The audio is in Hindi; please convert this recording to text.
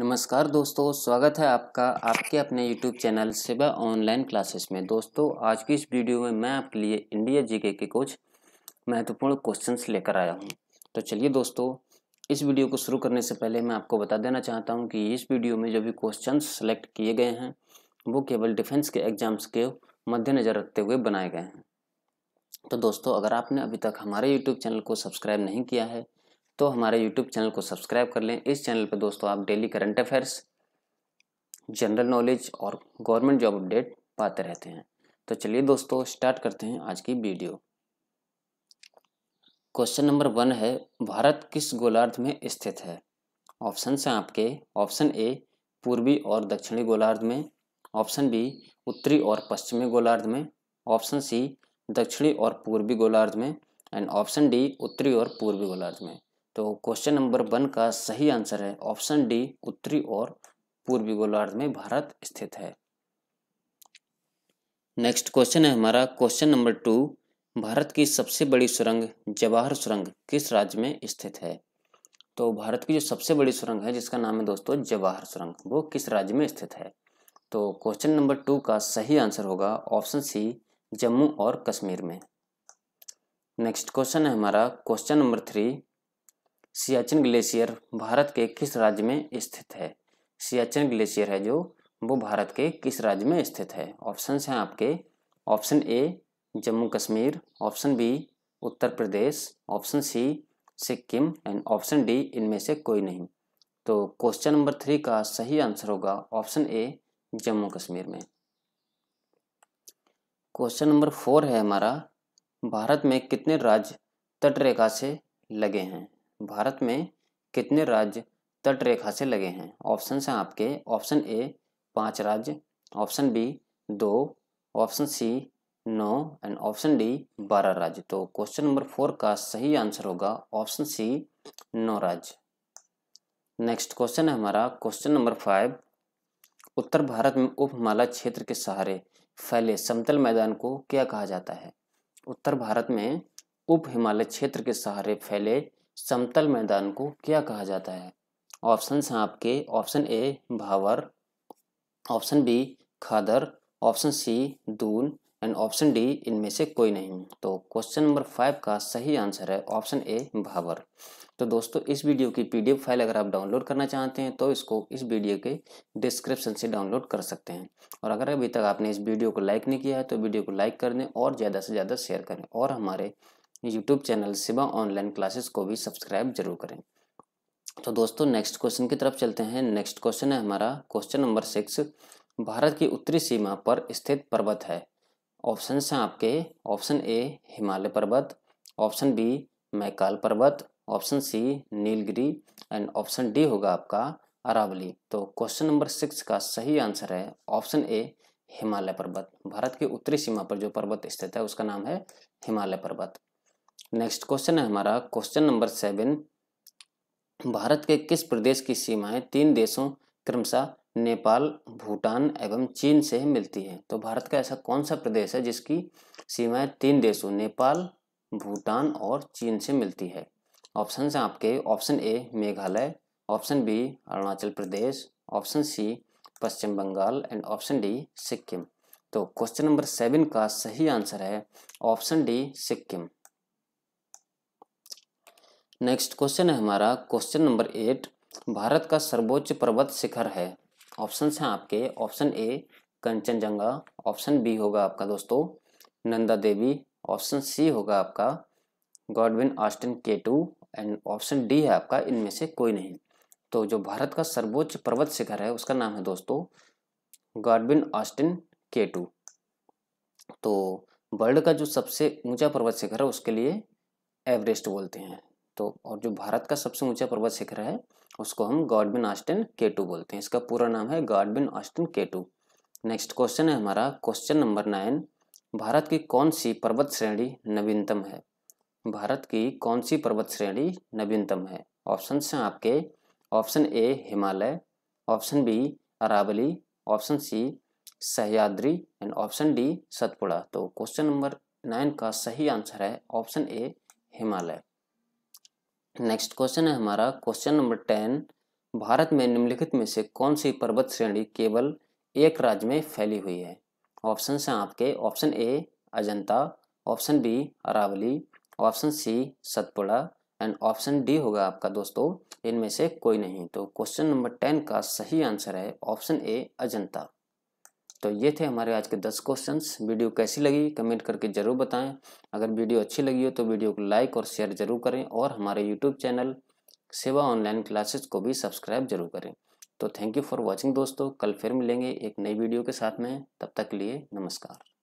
नमस्कार दोस्तों स्वागत है आपका आपके अपने YouTube channel Seva online classes में दोस्तों आज की इस वीडियो में मैं आपके लिए इंडिया जीके के कुछ महत्वपूर्ण क्वेश्चंस लेकर आया हूं तो चलिए दोस्तों इस वीडियो को शुरू करने से पहले मैं आपको बता देना चाहता हूं कि इस वीडियो में जो भी क्वेश्चन सेलेक्ट किए गए हैं वो केवल डिफेंस के एग्जाम्स के मद्देनज़र रखते हुए बनाए गए हैं तो दोस्तों अगर आपने अभी तक हमारे यूट्यूब चैनल को सब्सक्राइब नहीं किया है तो हमारे यूट्यूब चैनल को सब्सक्राइब कर लें इस चैनल पर दोस्तों आप daily current affairs general knowledge और गवर्नमेंट जॉब अपडेट पाते रहते हैं तो चलिए दोस्तों स्टार्ट करते हैं आज की वीडियो क्वेश्चन नंबर वन है भारत किस गोलार्ध में स्थित है ऑप्शन से आपके ऑप्शन ए पूर्वी और दक्षिणी गोलार्ध में ऑप्शन बी उत्तरी और पश्चिमी गोलार्ध में ऑप्शन सी दक्षिणी और पूर्वी गोलार्ध में एंड ऑप्शन डी उत्तरी और पूर्वी गोलार्ध में तो क्वेश्चन नंबर वन का सही आंसर है ऑप्शन डी उत्तरी और पूर्वी गोलार्ध में भारत स्थित है नेक्स्ट क्वेश्चन है हमारा क्वेश्चन नंबर टू भारत की सबसे बड़ी सुरंग जवाहर सुरंग किस राज्य में स्थित है तो भारत की जो सबसे बड़ी सुरंग है जिसका नाम है दोस्तों जवाहर सुरंग वो किस राज्य में स्थित है तो क्वेश्चन नंबर टू का सही आंसर होगा ऑप्शन सी जम्मू और कश्मीर में नेक्स्ट क्वेश्चन है हमारा question number three Siachen glacier Bharat के किस राज्य में स्थित है सियाचिन ग्लेशियर है जो वो भारत के किस राज्य में स्थित है ऑप्शन हैं आपके option A Jammu Kashmir option B Uttar Pradesh option C Sikkim and option D इनमें से कोई नहीं तो क्वेश्चन नंबर थ्री का सही आंसर होगा ऑप्शन ए जम्मू कश्मीर में क्वेश्चन नंबर फोर है हमारा भारत में कितने राज्य तटरेखा से लगे हैं भारत में कितने राज्य तट रेखा से लगे हैं ऑप्शन हैं आपके ऑप्शन ए पाँच राज्य ऑप्शन बी दो ऑप्शन सी नौ एंड ऑप्शन डी बारह राज्य तो क्वेश्चन नंबर फोर का सही आंसर होगा ऑप्शन सी नौ राज्य नेक्स्ट क्वेश्चन है हमारा क्वेश्चन नंबर फाइव उत्तर भारत में उप हिमालय क्षेत्र के सहारे फैले समतल मैदान को क्या कहा जाता है उत्तर भारत में उप हिमालय क्षेत्र के सहारे फैले समतल मैदान को क्या कहा जाता है ऑप्शन हैं आपके option A Bhabar option B Khadar option C Doon and option D इनमें से कोई नहीं तो क्वेश्चन नंबर फाइव का सही आंसर है ऑप्शन ए भावर तो दोस्तों इस वीडियो की पीडीएफ फाइल अगर आप डाउनलोड करना चाहते हैं तो इसको इस वीडियो के डिस्क्रिप्शन से डाउनलोड कर सकते हैं और अगर अभी तक आपने इस वीडियो को लाइक नहीं किया है तो वीडियो को लाइक कर दें और ज़्यादा से ज़्यादा शेयर करें और हमारे YouTube channel Shiva online classes को भी सब्सक्राइब जरूर करें तो दोस्तों नेक्स्ट क्वेश्चन की तरफ चलते हैं नेक्स्ट क्वेश्चन है हमारा क्वेश्चन नंबर सिक्स भारत की उत्तरी सीमा पर स्थित पर्वत है ऑप्शन हैं आपके ऑप्शन ए हिमालय पर्वत ऑप्शन बी मैकाल पर्वत option C Nilgiri and option D होगा आपका अरावली तो क्वेश्चन नंबर सिक्स का सही आंसर है ऑप्शन ए हिमालय पर्वत भारत की उत्तरी सीमा पर जो पर्वत स्थित है उसका नाम है हिमालय पर्वत नेक्स्ट क्वेश्चन है हमारा क्वेश्चन नंबर सेवन भारत के किस प्रदेश की सीमाएं तीन देशों क्रमशः नेपाल भूटान एवं चीन से मिलती है तो भारत का ऐसा कौन सा प्रदेश है जिसकी सीमाएं तीन देशों नेपाल भूटान और चीन से मिलती है ऑप्शन हैं आपके option A Meghalaya option B Arunachal Pradesh option C Paschim Bengal and option D Sikkim तो क्वेश्चन नंबर सेवन का सही आंसर है option D Sikkim next question है हमारा क्वेश्चन नंबर एट भारत का सर्वोच्च पर्वत शिखर है ऑप्शन हैं आपके option A Kanchenjunga option B होगा आपका दोस्तों नंदा देवी ऑप्शन सी होगा आपका Godwin Austen K two and option D है आपका इनमें से कोई नहीं तो जो भारत का सर्वोच्च पर्वत शिखर है उसका नाम है दोस्तों गॉडविन ऑस्टिन के टू तो वर्ल्ड का जो सबसे ऊंचा पर्वत शिखर है उसके लिए एवरेस्ट बोलते हैं तो और जो भारत का सबसे ऊंचा पर्वत शिखर है उसको हम गॉडबिन ऑस्टिन के बोलते हैं इसका पूरा नाम है Godwin Austen K next question है हमारा क्वेश्चन नंबर नाइन भारत की कौन सी पर्वत श्रेणी नवीनतम है भारत की कौन सी पर्वत श्रेणी नवीनतम है ऑप्शन हैं आपके option A Himalaya option B Aravalli option C Sahyadri and option D Satpura तो क्वेश्चन नंबर नाइन का सही आंसर है option A Himalaya next question है हमारा क्वेश्चन नंबर टेन भारत में निम्नलिखित में से कौन सी पर्वत श्रेणी केवल एक राज्य में फैली हुई है ऑप्शन हैं आपके option A Ajanta option B Aravalli option C Satpura and option D होगा आपका दोस्तों इनमें से कोई नहीं तो क्वेश्चन नंबर टेन का सही आंसर है ऑप्शन ए अजंता तो ये थे हमारे आज के दस क्वेश्चंस वीडियो कैसी लगी कमेंट करके ज़रूर बताएं अगर वीडियो अच्छी लगी हो तो वीडियो को लाइक और शेयर जरूर करें और हमारे YouTube channel Seva online classes को भी सब्सक्राइब जरूर करें तो थैंक यू फॉर वॉचिंग दोस्तों कल फिर मिलेंगे एक नई वीडियो के साथ में तब तक के लिए नमस्कार